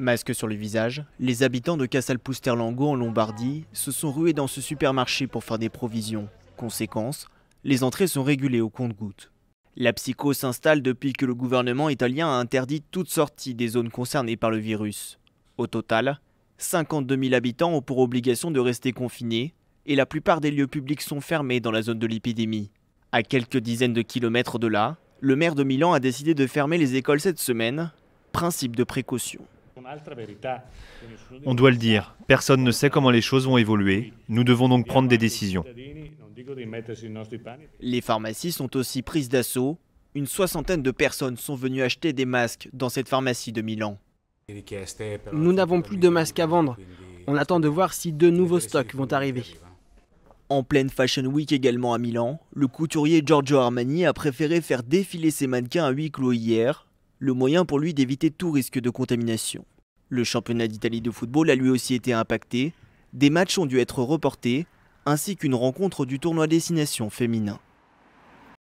Masque sur le visage, les habitants de Pusterlango en Lombardie se sont rués dans ce supermarché pour faire des provisions. Conséquence, les entrées sont régulées au compte-gouttes. La psycho s'installe depuis que le gouvernement italien a interdit toute sortie des zones concernées par le virus. Au total, 52 000 habitants ont pour obligation de rester confinés et la plupart des lieux publics sont fermés dans la zone de l'épidémie. À quelques dizaines de kilomètres de là, le maire de Milan a décidé de fermer les écoles cette semaine, principe de précaution. On doit le dire, personne ne sait comment les choses vont évoluer, nous devons donc prendre des décisions. Les pharmacies sont aussi prises d'assaut. Une soixantaine de personnes sont venues acheter des masques dans cette pharmacie de Milan. Nous n'avons plus de masques à vendre. On attend de voir si de nouveaux stocks vont arriver. En pleine Fashion Week également à Milan, le couturier Giorgio Armani a préféré faire défiler ses mannequins à huis clos hier, le moyen pour lui d'éviter tout risque de contamination. Le championnat d'Italie de football a lui aussi été impacté. Des matchs ont dû être reportés, ainsi qu'une rencontre du tournoi destination féminin.